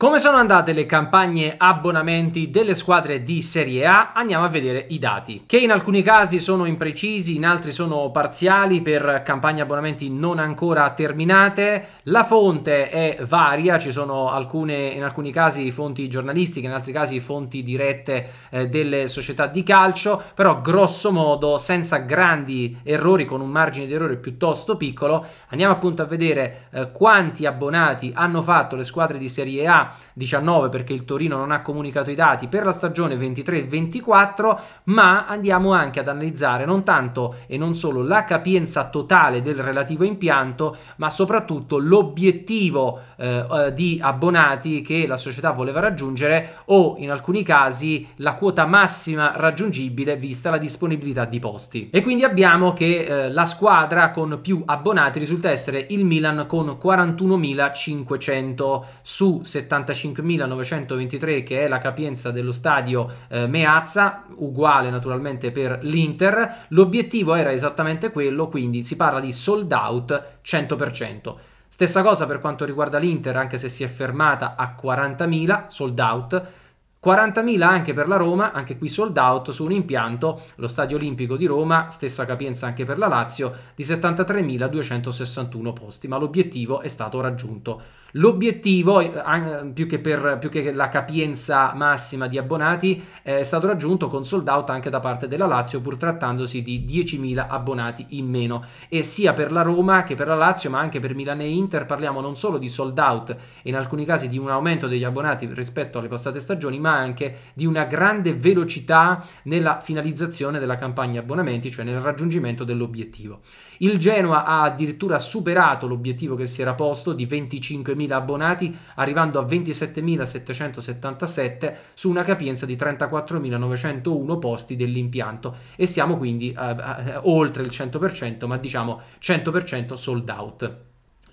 Come sono andate le campagne abbonamenti delle squadre di Serie A? Andiamo a vedere i dati, che in alcuni casi sono imprecisi, in altri sono parziali per campagne abbonamenti non ancora terminate. La fonte è varia, ci sono alcune, in alcuni casi fonti giornalistiche, in altri casi fonti dirette eh, delle società di calcio, però grosso modo senza grandi errori, con un margine di errore piuttosto piccolo. Andiamo appunto a vedere eh, quanti abbonati hanno fatto le squadre di Serie A 19 perché il Torino non ha comunicato i dati per la stagione 23-24, ma andiamo anche ad analizzare non tanto e non solo la capienza totale del relativo impianto, ma soprattutto l'obiettivo eh, eh, di abbonati che la società voleva raggiungere o in alcuni casi la quota massima raggiungibile vista la disponibilità di posti. E quindi abbiamo che eh, la squadra con più abbonati risulta essere il Milan con 41.500 su 70 75.923 che è la capienza dello stadio eh, Meazza, uguale naturalmente per l'Inter. L'obiettivo era esattamente quello, quindi si parla di sold out 100%. Stessa cosa per quanto riguarda l'Inter, anche se si è fermata a 40.000 sold out. 40.000 anche per la Roma, anche qui sold out su un impianto, lo Stadio Olimpico di Roma, stessa capienza anche per la Lazio, di 73.261 posti, ma l'obiettivo è stato raggiunto. L'obiettivo, eh, più che, per, più che la capienza massima di abbonati, eh, è stato raggiunto con sold out anche da parte della Lazio, pur trattandosi di 10.000 abbonati in meno. E sia per la Roma che per la Lazio, ma anche per Milano e Inter, parliamo non solo di sold out e in alcuni casi di un aumento degli abbonati rispetto alle passate stagioni, ma anche di una grande velocità nella finalizzazione della campagna abbonamenti, cioè nel raggiungimento dell'obiettivo. Il Genoa ha addirittura superato l'obiettivo che si era posto di 25.000 5.000 abbonati, arrivando a 27.777 su una capienza di 34.901 posti dell'impianto e siamo quindi eh, eh oltre il 100%, ma diciamo 100% sold out.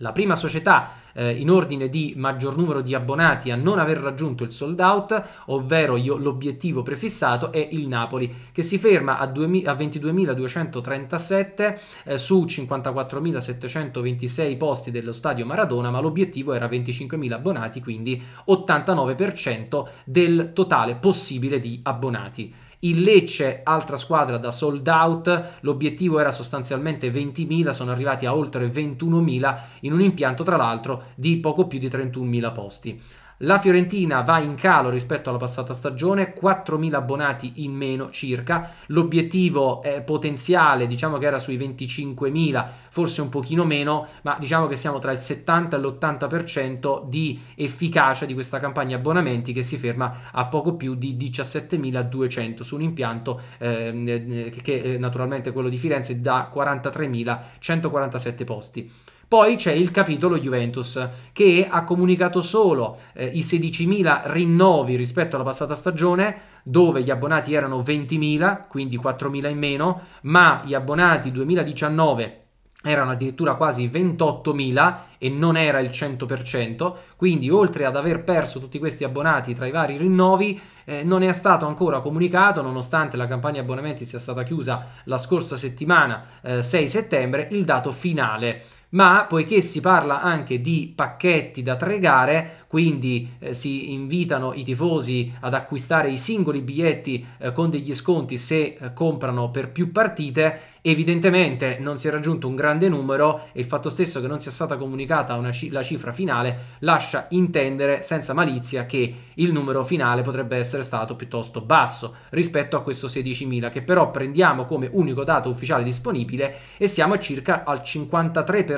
La prima società eh, in ordine di maggior numero di abbonati a non aver raggiunto il sold out, ovvero io, l'obiettivo prefissato, è il Napoli, che si ferma a, 2000, a 22.237 eh, su 54.726 posti dello stadio Maradona, ma l'obiettivo era 25.000 abbonati, quindi 89% del totale possibile di abbonati. Il Lecce, altra squadra da sold out, l'obiettivo era sostanzialmente 20.000, sono arrivati a oltre 21.000 in un impianto tra l'altro di poco più di 31.000 posti. La Fiorentina va in calo rispetto alla passata stagione, 4.000 abbonati in meno circa, l'obiettivo eh, potenziale diciamo che era sui 25.000, forse un pochino meno, ma diciamo che siamo tra il 70 e l'80% di efficacia di questa campagna abbonamenti che si ferma a poco più di 17.200 su un impianto ehm, eh, che eh, naturalmente quello di Firenze da 43.147 posti. Poi c'è il capitolo Juventus che ha comunicato solo eh, i 16.000 rinnovi rispetto alla passata stagione dove gli abbonati erano 20.000, quindi 4.000 in meno, ma gli abbonati 2019 erano addirittura quasi 28.000 e non era il 100%, quindi oltre ad aver perso tutti questi abbonati tra i vari rinnovi, eh, non è stato ancora comunicato, nonostante la campagna abbonamenti sia stata chiusa la scorsa settimana eh, 6 settembre, il dato finale ma poiché si parla anche di pacchetti da tre gare, quindi eh, si invitano i tifosi ad acquistare i singoli biglietti eh, con degli sconti se eh, comprano per più partite, evidentemente non si è raggiunto un grande numero e il fatto stesso che non sia stata comunicata ci- la cifra finale lascia intendere senza malizia che il numero finale potrebbe essere stato piuttosto basso rispetto a questo 16.000 che però prendiamo come unico dato ufficiale disponibile e siamo circa al 53%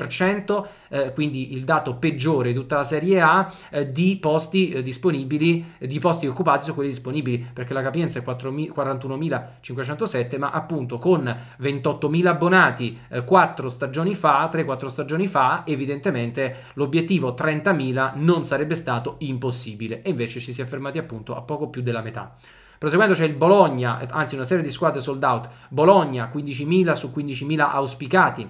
eh, quindi il dato peggiore di tutta la Serie A, eh, di posti eh, disponibili, di posti occupati su quelli disponibili, perché la capienza è 41.507, ma appunto con 28.000 abbonati 4 eh, stagioni fa, 3-4 stagioni fa, evidentemente l'obiettivo 30.000 non sarebbe stato impossibile e invece ci si è fermati appunto a poco più della metà. Proseguendo c'è il Bologna, anzi una serie di squadre sold out, Bologna 15.000 su 15.000 auspicati,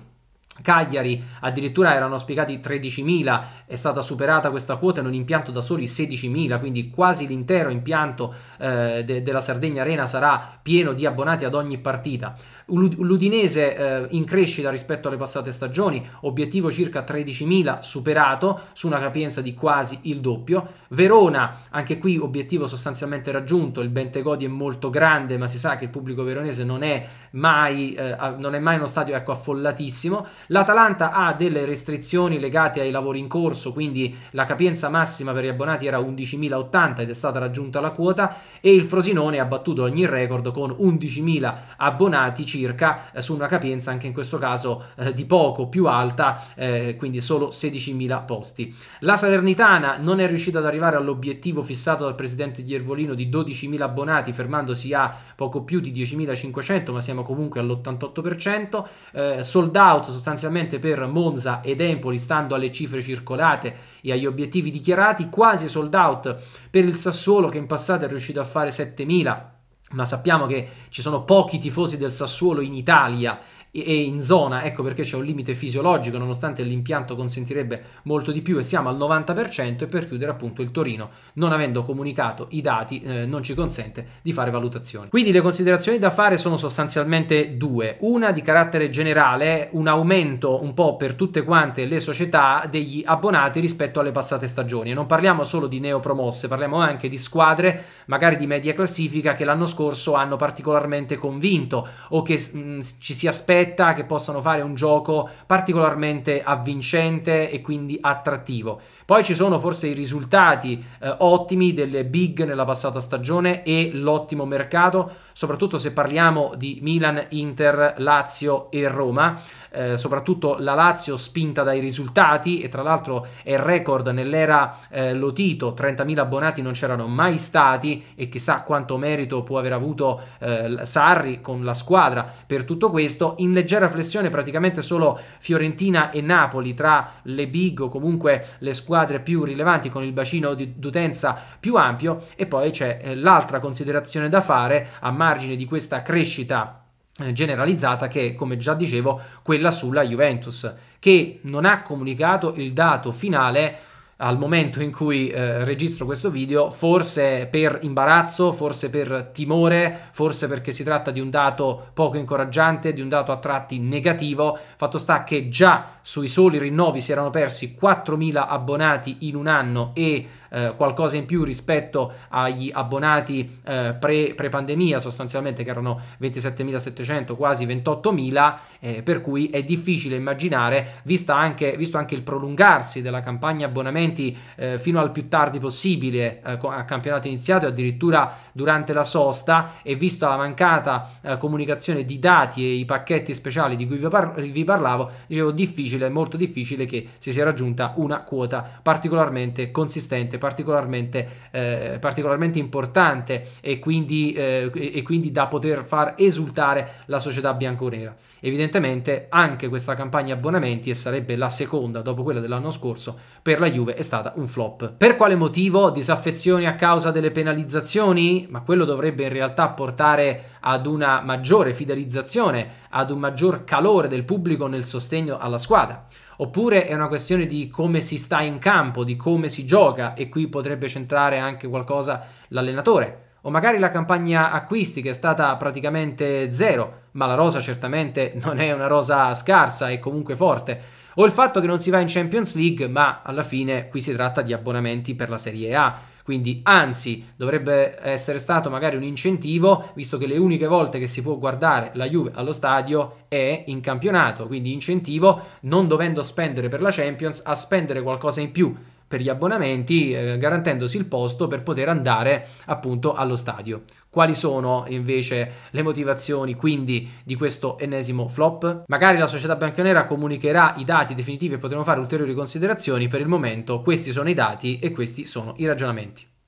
Cagliari addirittura erano spiegati 13.000, è stata superata questa quota in un impianto da soli 16.000, quindi quasi l'intero impianto eh, de- della Sardegna Arena sarà pieno di abbonati ad ogni partita. L'Udinese eh, in crescita rispetto alle passate stagioni, obiettivo circa 13.000 superato su una capienza di quasi il doppio. Verona, anche qui obiettivo sostanzialmente raggiunto, il Bentegodi è molto grande, ma si sa che il pubblico veronese non è mai, eh, non è mai uno stadio ecco, affollatissimo. L'Atalanta ha delle restrizioni legate ai lavori in corso, quindi la capienza massima per gli abbonati era 11.080 ed è stata raggiunta la quota e il Frosinone ha battuto ogni record con 11.000 abbonati circa eh, su una capienza anche in questo caso eh, di poco più alta, eh, quindi solo 16.000 posti. La Salernitana non è riuscita ad arrivare all'obiettivo fissato dal presidente di di 12.000 abbonati, fermandosi a poco più di 10.500, ma siamo comunque all'88%, eh, sold out sostanzialmente sostanzialmente per Monza ed Empoli, stando alle cifre circolate e agli obiettivi dichiarati, quasi sold out per il Sassuolo che in passato è riuscito a fare 7000 ma sappiamo che ci sono pochi tifosi del Sassuolo in Italia e in zona, ecco perché c'è un limite fisiologico, nonostante l'impianto consentirebbe molto di più e siamo al 90% e per chiudere appunto il Torino, non avendo comunicato i dati, eh, non ci consente di fare valutazioni. Quindi le considerazioni da fare sono sostanzialmente due, una di carattere generale, un aumento un po' per tutte quante le società degli abbonati rispetto alle passate stagioni e non parliamo solo di neopromosse, parliamo anche di squadre magari di media classifica che l'anno scorso hanno particolarmente convinto o che mh, mm, ci si aspetta diretta che possano fare un gioco particolarmente avvincente e quindi attrattivo. Poi ci sono forse i risultati eh, ottimi delle big nella passata stagione e l'ottimo mercato soprattutto se parliamo di Milan, Inter, Lazio e Roma, eh, soprattutto la Lazio spinta dai risultati e tra l'altro è record nell'era eh, Lotito, 30.000 abbonati non c'erano mai stati e chissà quanto merito può aver avuto eh, Sarri con la squadra per tutto questo, in leggera flessione praticamente solo Fiorentina e Napoli tra le big o comunque le squadre più rilevanti con il bacino di, d'utenza più ampio e poi c'è eh, l'altra considerazione da fare a Mar- margine di questa crescita eh, generalizzata che, come già dicevo, quella sulla Juventus, che non ha comunicato il dato finale al momento in cui eh, registro questo video, forse per imbarazzo, forse per timore, forse perché si tratta di un dato poco incoraggiante, di un dato a tratti negativo. Fatto sta che già sui soli rinnovi si erano persi 4.000 abbonati in un anno e eh, qualcosa in più rispetto agli abbonati eh, pre, pandemia sostanzialmente che erano 27.700, quasi 28.000, eh, per cui è difficile immaginare, anche, visto anche il prolungarsi della campagna abbonamenti eh, fino al più tardi possibile eh, a campionato iniziato e addirittura durante la sosta e vista la mancata eh, comunicazione di dati e i pacchetti speciali di cui vi, par- vi parlavo, dicevo difficile, molto difficile che si sia raggiunta una quota particolarmente consistente particolarmente, eh, particolarmente importante e quindi, eh, e quindi da poter far esultare la società bianconera. Evidentemente anche questa campagna abbonamenti, e sarebbe la seconda dopo quella dell'anno scorso, per la Juve è stata un flop. Per quale motivo? Disaffezioni a causa delle penalizzazioni? Ma quello dovrebbe in realtà portare ad una maggiore fidelizzazione, ad un maggior calore del pubblico nel sostegno alla squadra. Oppure è una questione di come si sta in campo, di come si gioca e qui potrebbe centrare anche qualcosa l'allenatore. O magari la campagna acquisti che è stata praticamente zero, ma la rosa certamente non è una rosa scarsa, e comunque forte o il fatto che non si va in Champions League, ma alla fine qui si tratta di abbonamenti per la Serie A. Quindi anzi dovrebbe essere stato magari un incentivo, visto che le uniche volte che si può guardare la Juve allo stadio è in campionato, quindi incentivo non dovendo spendere per la Champions a spendere qualcosa in più per gli abbonamenti, eh, garantendosi il posto per poter andare appunto allo stadio. Quali sono invece le motivazioni quindi di questo ennesimo flop? Magari la società bianconera comunicherà i dati definitivi e potremo fare ulteriori considerazioni. Per il momento questi sono i dati e questi sono i ragionamenti.